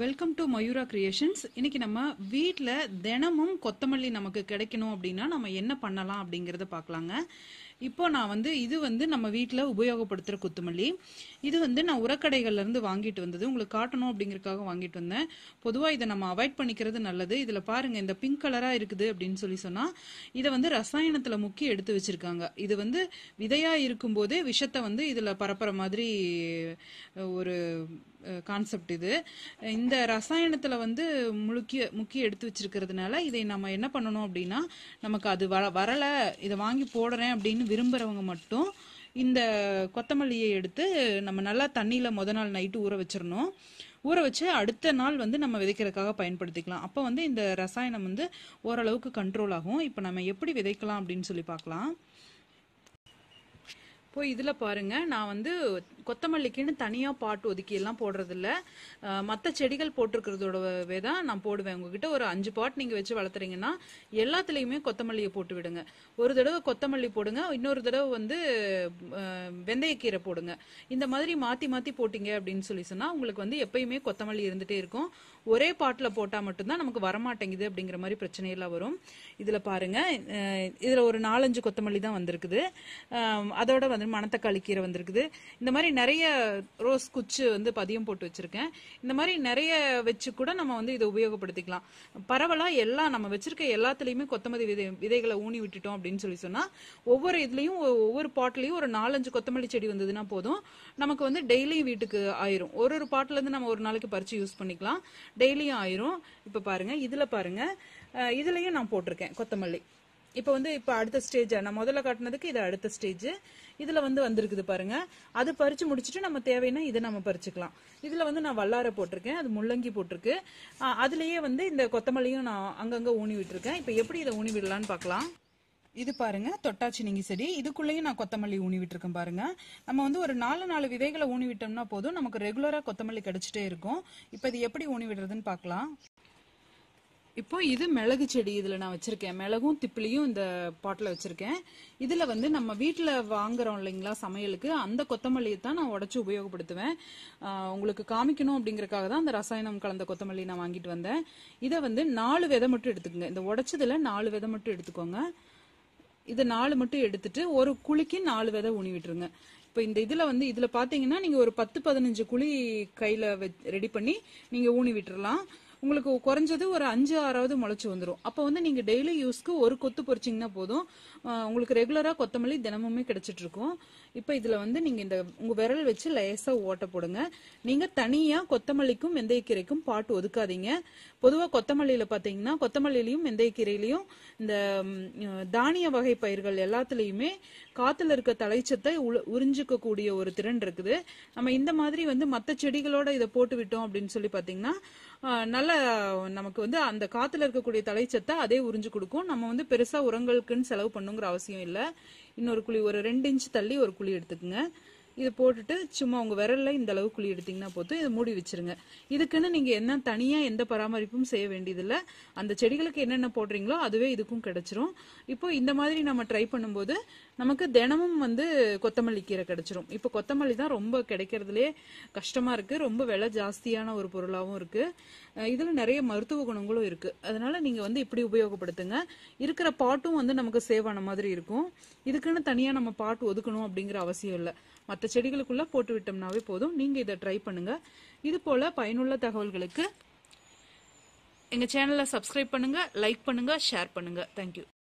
welcome to Mayura creations இன்னைக்கு நம்ம வீட்டில் தினமும் கொத்தமல்லி நமக்கு கிடைக்கணும் அப்படின்னா நம்ம என்ன பண்ணலாம் அப்படிங்கிறத பார்க்கலாங்க இப்போ நான் வந்து இது வந்து நம்ம வீட்டில் உபயோகப்படுத்துகிற கொத்தமல்லி இது வந்து நான் உரக்கடைகள்லேருந்து வாங்கிட்டு வந்தது உங்களுக்கு காட்டணும் அப்படிங்கிறதுக்காக வாங்கிட்டு வந்தேன் பொதுவாக இதை நம்ம அவாய்ட் பண்ணிக்கிறது நல்லது இதில் பாருங்கள் இந்த பிங்க் கலராக இருக்குது அப்படின்னு சொல்லி சொன்னால் இதை வந்து ரசாயனத்தில் முக்கி எடுத்து வச்சுருக்காங்க இது வந்து விதையாக இருக்கும்போதே விஷத்தை வந்து இதில் பரப்புற மாதிரி ஒரு கான்செப்ட் இது இந்த ரசாயனத்தில் வந்து முழுக்கிய முக்கிய எடுத்து வச்சிருக்கிறதுனால இதை நம்ம என்ன பண்ணணும் அப்படின்னா நமக்கு அது வ வரலை இதை வாங்கி போடுறேன் அப்படின்னு விரும்புகிறவங்க மட்டும் இந்த கொத்தமல்லியை எடுத்து நம்ம நல்லா தண்ணியில் முத நாள் நைட்டு ஊற வச்சிடணும் ஊற வச்சு அடுத்த நாள் வந்து நம்ம விதைக்கிறதுக்காக பயன்படுத்திக்கலாம் அப்போ வந்து இந்த ரசாயனம் வந்து ஓரளவுக்கு கண்ட்ரோல் ஆகும் இப்போ நம்ம எப்படி விதைக்கலாம் அப்படின்னு சொல்லி பார்க்கலாம் இப்போ இதில் பாருங்கள் நான் வந்து கொத்தமல்லிக்குன்னு தனியாக பாட்டு ஒதுக்கி எல்லாம் போடுறதில்ல மற்ற செடிகள் போட்டிருக்கிறதோடவே தான் நான் போடுவேன் உங்ககிட்ட ஒரு அஞ்சு பாட் நீங்கள் வச்சு வளர்த்துறீங்கன்னா எல்லாத்துலேயுமே கொத்தமல்லியை போட்டு விடுங்க ஒரு தடவை கொத்தமல்லி போடுங்க இன்னொரு தடவை வந்து வெந்தயக்கீரை போடுங்க இந்த மாதிரி மாற்றி மாற்றி போட்டிங்க அப்படின்னு சொல்லி சொன்னால் உங்களுக்கு வந்து எப்பயுமே கொத்தமல்லி இருந்துகிட்டே இருக்கும் ஒரே பாட்டில் போட்டால் மட்டும்தான் நமக்கு வரமாட்டேங்குது அப்படிங்கிற மாதிரி பிரச்சனையெல்லாம் வரும் இதில் பாருங்கள் இதில் ஒரு நாலஞ்சு கொத்தமல்லி தான் வந்திருக்குது அதோட வந்து மணத்தக்காளி கீரை வந்திருக்குது இந்த மாதிரி நிறைய ரோஸ் குச்சு வந்து பதியம் போட்டு வச்சுருக்கேன் இந்த மாதிரி நிறைய வச்சு கூட நம்ம வந்து இதை உபயோகப்படுத்திக்கலாம் பரவலாக எல்லாம் நம்ம வச்சுருக்க எல்லாத்துலேயுமே கொத்தமல்லி விதை விதைகளை ஊனி விட்டுட்டோம் அப்படின்னு சொல்லி சொன்னால் ஒவ்வொரு இதுலேயும் ஒவ்வொரு பாட்லேயும் ஒரு நாலஞ்சு கொத்தமல்லி செடி வந்ததுன்னா போதும் நமக்கு வந்து டெய்லியும் வீட்டுக்கு ஆயிரும் ஒரு ஒரு பாட்டிலேருந்து நம்ம ஒரு நாளைக்கு பறித்து யூஸ் பண்ணிக்கலாம் டெய்லியும் ஆயிரும் இப்போ பாருங்கள் இதில் பாருங்கள் இதுலேயும் நான் போட்டிருக்கேன் கொத்தமல்லி இப்போ வந்து இப்போ அடுத்த ஸ்டேஜ் நான் முதல்ல காட்டினதுக்கு இது அடுத்த ஸ்டேஜ் இதில் வந்து வந்திருக்குது பாருங்க அது பறிச்சு முடிச்சுட்டு நம்ம தேவைன்னா இதை நம்ம பறிச்சுக்கலாம் இதில் வந்து நான் வல்லாரை போட்டிருக்கேன் அது முள்ளங்கி போட்டிருக்கு அதுலேயே வந்து இந்த கொத்தமல்லியும் நான் அங்கங்கே ஊனி விட்டுருக்கேன் இப்போ எப்படி இதை ஊனி விடலாம்னு பார்க்கலாம் இது பாருங்க நீங்க செடி இதுக்குள்ளேயும் நான் கொத்தமல்லி ஊனி விட்டுருக்கேன் பாருங்க நம்ம வந்து ஒரு நாலு நாலு விதைகளை ஊனி விட்டோம்னா போதும் நமக்கு ரெகுலராக கொத்தமல்லி கிடைச்சிட்டே இருக்கும் இப்போ இது எப்படி ஊனி விடுறதுன்னு பார்க்கலாம் இப்போ இது மிளகு செடி இதில் நான் வச்சுருக்கேன் மிளகும் திப்பிலியும் இந்த பாட்டில் வச்சுருக்கேன் இதில் வந்து நம்ம வீட்டில் வாங்குறோம் இல்லைங்களா சமையலுக்கு அந்த கொத்தமல்லியை தான் நான் உடச்சி உபயோகப்படுத்துவேன் உங்களுக்கு காமிக்கணும் அப்படிங்கறக்காக தான் அந்த ரசாயனம் கலந்த கொத்தமல்லி நான் வாங்கிட்டு வந்தேன் இதை வந்து நாலு விதை மட்டும் எடுத்துக்கோங்க இந்த உடச்சதுல நாலு விதை மட்டும் எடுத்துக்கோங்க இதை நாலு மட்டும் எடுத்துட்டு ஒரு குழிக்கு நாலு விதை ஊனி விட்டுருங்க இப்போ இந்த இதில் வந்து இதில் பார்த்தீங்கன்னா நீங்கள் ஒரு பத்து பதினஞ்சு குழி கையில் ரெடி பண்ணி நீங்கள் ஊனி விட்டுறலாம் உங்களுக்கு குறைஞ்சது ஒரு அஞ்சு ஆறாவது முளைச்சி வந்துடும் அப்போ வந்து நீங்கள் டெய்லி யூஸ்க்கு ஒரு கொத்து பொறிச்சிங்கன்னா போதும் உங்களுக்கு ரெகுலராக கொத்தமல்லி தினமுமே கிடைச்சிட்டு இருக்கும் இப்போ இதில் வந்து நீங்கள் இந்த உங்கள் விரல் வச்சு லேசாக ஓட்ட போடுங்க நீங்கள் தனியாக கொத்தமல்லிக்கும் வெந்தயக்கீரைக்கும் பாட்டு ஒதுக்காதீங்க பொதுவாக கொத்தமல்லியில் பார்த்தீங்கன்னா கொத்தமல்லிலையும் வெந்தயக்கீரையிலையும் இந்த தானிய வகை பயிர்கள் எல்லாத்துலேயுமே காற்றுல இருக்க தலைச்சத்தை உறிஞ்சிக்கக்கூடிய ஒரு திறன் இருக்குது நம்ம இந்த மாதிரி வந்து மற்ற செடிகளோட இதை போட்டு விட்டோம் அப்படின்னு சொல்லி பார்த்தீங்கன்னா நல்ல அதனால நமக்கு வந்து அந்த காத்துல இருக்கக்கூடிய தலைச்சத்தை அதே உறிஞ்சு கொடுக்கும் நம்ம வந்து பெருசா உரங்களுக்குன்னு செலவு பண்ணுங்கிற அவசியம் இல்லை இன்னொரு குழி ஒரு ரெண்டு இன்ச் தள்ளி ஒரு குழி எடுத்துக்கோங்க இது போட்டுட்டு சும்மா உங்க விரலில் இந்த அளவு குழி எடுத்தீங்கன்னா போதும் இதை மூடி வச்சிருங்க இதுக்குன்னு நீங்கள் என்ன தனியாக எந்த பராமரிப்பும் செய்ய வேண்டியதில்லை அந்த செடிகளுக்கு என்னென்ன போடுறீங்களோ அதுவே இதுக்கும் கிடைச்சிரும் இப்போ இந்த மாதிரி நம்ம ட்ரை பண்ணும்போது நமக்கு தினமும் வந்து கொத்தமல்லி கீரை கிடைச்சிரும் இப்போ கொத்தமல்லி தான் ரொம்ப கிடைக்கிறதுலே கஷ்டமாக இருக்குது ரொம்ப விலை ஜாஸ்தியான ஒரு பொருளாகவும் இருக்குது இதில் நிறைய மருத்துவ குணங்களும் இருக்குது அதனால் நீங்கள் வந்து இப்படி உபயோகப்படுத்துங்க இருக்கிற பாட்டும் வந்து நமக்கு சேவ் ஆன மாதிரி இருக்கும் இதுக்குன்னு தனியாக நம்ம பாட்டு ஒதுக்கணும் அப்படிங்கிற அவசியம் இல்லை மற்ற செடிகளுக்குள்ளே போட்டு விட்டோம்னாவே போதும் நீங்கள் இதை ட்ரை பண்ணுங்கள் இது போல பயனுள்ள தகவல்களுக்கு எங்கள் சேனல்ல சப்ஸ்கிரைப் பண்ணுங்கள் லைக் பண்ணுங்கள் ஷேர் பண்ணுங்கள் தேங்க்யூ